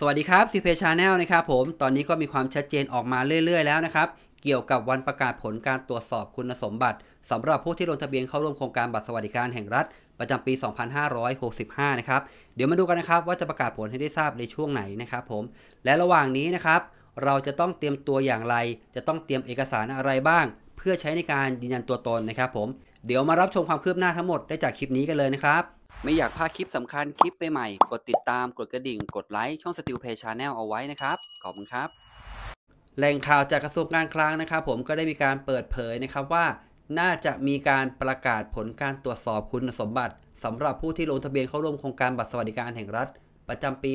สวัสดีครับซีเพชาแนลนะครับผมตอนนี้ก็มีความชัดเจนออกมาเรื่อย ๆ แล้วนะครับ เกี่ยวกับวันประกาศผลการตรวจสอบคุณสมบัติสำหรับผู้ที่ลงทะเบียนเข้าร่วมโครงการบัตรสวัสดิการแห่งรัฐประจำปี 2565 นะครับ เดี๋ยวมาดูกันนะครับว่าจะประกาศผลให้ได้ทราบในช่วงไหนนะครับผมและระหว่างนี้นะครับ เราจะต้องเตรียมตัวอย่างไร จะต้องเตรียมเอกสารอะไรบ้าง เพื่อใช้ในการยืนยันตัวตนนะครับผมเดี๋ยวมารับชมความคืบหน้าทั้งหมดได้จากคลิปนี้กันเลยนะครับไม่อยากพลาดคลิปสำคัญคลิปใหม่ๆกดติดตาม กดกระดิ่ง กดไลค์ ช่องสติลเพย์ชาแนลเอาไว้นะครับ ขอบคุณครับแหล่งข่าวจากกระทรวงการคลังนะครับ ผมก็ได้มีการเปิดเผยนะครับว่า น่าจะมีการประกาศผลการตรวจสอบคุณสมบัติสำหรับผู้ที่ลงทะเบียนเข้าร่วมโครงการบัตรสวัสดิการแห่งรัฐ ประจำปี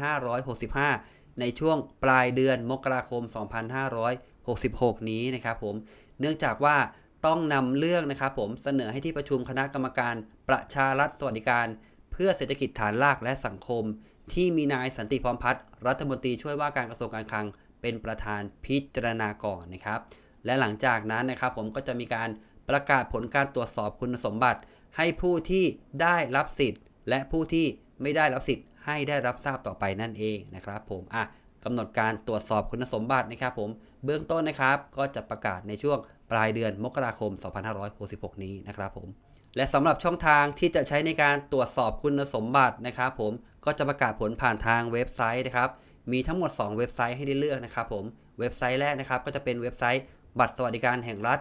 2565 ในช่วงปลายเดือนมกราคม 2566 นี้นะครับผมเนื่องจากว่าต้องนำเรื่องนะครับผมเสนอให้ที่ประชุมคณะกรรมการประชารัฐสวัสดิการ เพื่อเศรษฐกิจฐานรากและสังคม ที่มีนายสันติพรพัฒน์รัฐมนตรีช่วยว่าการกระทรวงการคลัง เป็นประธานพิจารณาก่อนนะครับ และหลังจากนั้นนะครับผมก็จะมีการประกาศผลการตรวจสอบคุณสมบัติ ให้ผู้ที่ได้รับสิทธิ์ และผู้ที่ไม่ได้รับสิทธิ์ให้ได้รับทราบต่อไปนั่นเองนะครับผมอ่ะกำหนดการตรวจสอบคุณสมบัตินะครับผมเบื้องต้นนะครับก็จะประกาศในช่วงปลายเดือนมกราคม 2566 นี้นะครับผม และสำหรับช่องทางที่จะใช้ในการตรวจสอบคุณสมบัตินะครับผม ก็จะประกาศผลผ่านทางเว็บไซต์นะครับ มีทั้งหมด 2 เว็บไซต์ให้ได้เลือกนะครับผม เว็บไซต์แรกนะครับ ก็จะเป็นเว็บไซต์บัตรสวัสดิการแห่งรัฐ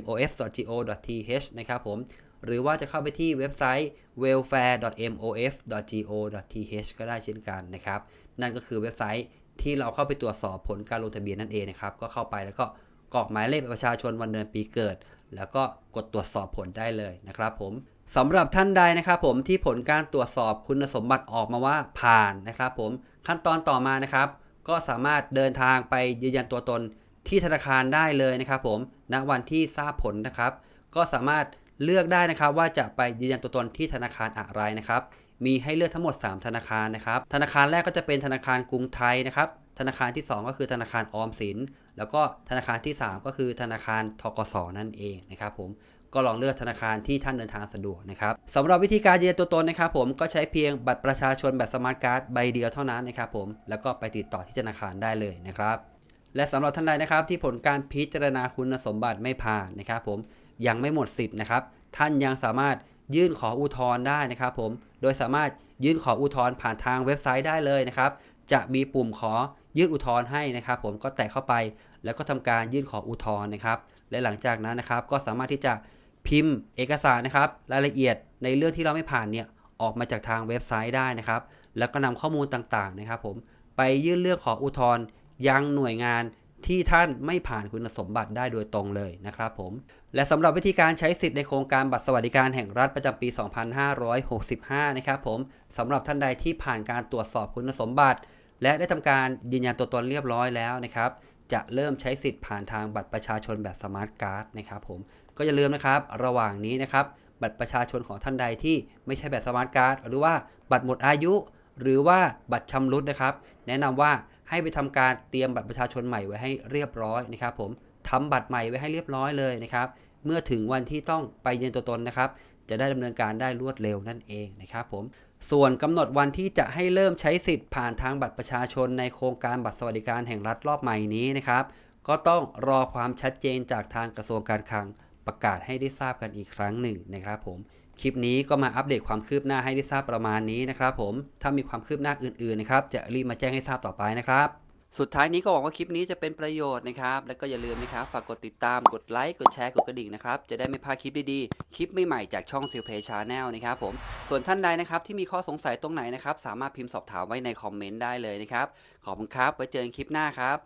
.mos.go.th นะครับผม หรือว่าจะเข้าไปที่เว็บไซต์ welfare.mof.go.th ก็ได้เช่นกันนะครับ นั่นก็คือเว็บไซต์ที่เราเข้าไปตรวจสอบผลการลงทะเบียนนั่นเองนะครับ ก็เข้าไปแล้วก็กรอกหมายเลขประชาชนวันเดือนปีเกิด แล้วก็กดตรวจสอบผลได้เลยนะครับ ผมสำหรับท่านใดนะครับ ผมที่ผลการตรวจสอบคุณสมบัติออกมาว่าผ่านนะครับ ผมขั้นตอนต่อมานะครับ ก็สามารถเดินทางไปยืนยันตัวตนที่ธนาคารได้เลยนะครับ ผมณวันที่ทราบผลนะครับ ก็สามารถเลือกได้นะครับ ว่าจะไปยืนยันตัวตนที่ธนาคารอะไรนะครับ มีให้เลือกทั้งหมด 3 ธนาคารนะครับ ธนาคารแรกก็จะเป็นธนาคารกรุงไทยนะครับธนาคารที่ 2 ก็คือธนาคารออมสิน แล้วก็ธนาคารที่ 3 ก็คือธนาคารทกสนั่นเองนะครับผมก็ลองเลือกธนาคารที่ท่านเดินทางสะดวกนะครับสำหรับวิธีการยืนยันตัวตนนะครับผมก็ใช้เพียงบัตรประชาชนแบบสมาร์ทการ์ดใบเดียวเท่านั้นนะครับผมแล้วก็ไปติดต่อที่ธนาคารได้เลยนะครับ และสำหรับท่านใดนะครับ ที่ผลการพิจารณาคุณสมบัติไม่ผ่านนะครับผมยังไม่หมดสิทธิ์นะครับท่านยังสามารถยื่นขออุทธรณ์ได้นะครับผมโดยสามารถยื่นขออุทธรณ์ผ่านทางเว็บไซต์ได้เลยนะครับจะมีปุ่มขอยื่นอุทธรณ์ให้นะครับ ผมก็แตะเข้าไป แล้วก็ทำการยื่นขออุทธรณ์นะครับ และหลังจากนั้นนะครับก็สามารถที่จะพิมพ์เอกสารนะครับ รายละเอียดในเรื่องที่เราไม่ผ่านเนี่ยออกมาจากทางเว็บไซต์ได้นะครับ แล้วก็นำข้อมูลต่างๆนะครับ ผมไปยื่นเรื่องขออุทธรณ์ยังหน่วยงานที่ท่านไม่ผ่านคุณสมบัติได้โดยตรงเลยนะครับผมและสำหรับวิธีการใช้สิทธิ์ในโครงการบัตรสวัสดิการแห่งรัฐประจำปี 2565 นะครับผมสำหรับท่านใดที่ผ่านการตรวจสอบคุณสมบัติ และได้ทำการยืนยันตัวตนเรียบร้อยแล้วนะครับจะเริ่มใช้สิทธิ์ผ่านทางบัตรประชาชนแบบสมาร์ทการ์ดนะครับผมก็อย่าลืมนะครับระหว่างนี้นะครับบัตรประชาชนของท่านใดที่ไม่ใช่แบบสมาร์ทการ์ดหรือว่าบัตรหมดอายุ หรือว่าบัตรชำรุดนะครับ แนะนำว่าให้ไปทำการเตรียมบัตรประชาชนใหม่ไว้ให้เรียบร้อยนะครับผมทำบัตรใหม่ไว้ให้เรียบร้อยเลยนะครับ เมื่อถึงวันที่ต้องไปยืนตัวตนนะครับ จะได้ดำเนินการได้รวดเร็วนั่นเองนะครับผมส่วนกำหนดวันที่จะให้เริ่มใช้สิทธิ์ผ่านทางบัตรประชาชน ในโครงการบัตรสวัสดิการแห่งรัฐรอบใหม่นี้นะครับก็ต้องรอความชัดเจนจากทางกระทรวงการคลัง ประกาศให้ได้ทราบกันอีกครั้งหนึ่งนะครับผมคลิปนี้ก็มาอัปเดตความคืบหน้าให้ได้ทราบประมาณนี้นะครับผม ถ้ามีความคืบหน้าอื่นๆนะครับ จะรีบมาแจ้งให้ทราบต่อไปนะครับ สุดท้ายนี้ก็หวังว่าคลิปนี้จะเป็นประโยชน์นะครับ แล้วก็อย่าลืมนะครับ ฝากกดติดตาม กดไลค์ กดแชร์ กดกระดิ่งนะครับ จะได้ไม่พลาดคลิปดีๆ คลิปใหม่ๆจากช่องซิลเพย์ชาแนลนะครับผม ส่วนท่านใดนะครับที่มีข้อสงสัยตรงไหนนะครับสามารถพิมพ์สอบถามไว้ในคอมเมนต์ได้เลยนะครับ ขอบคุณครับ ไว้เจอกันคลิปหน้าครับ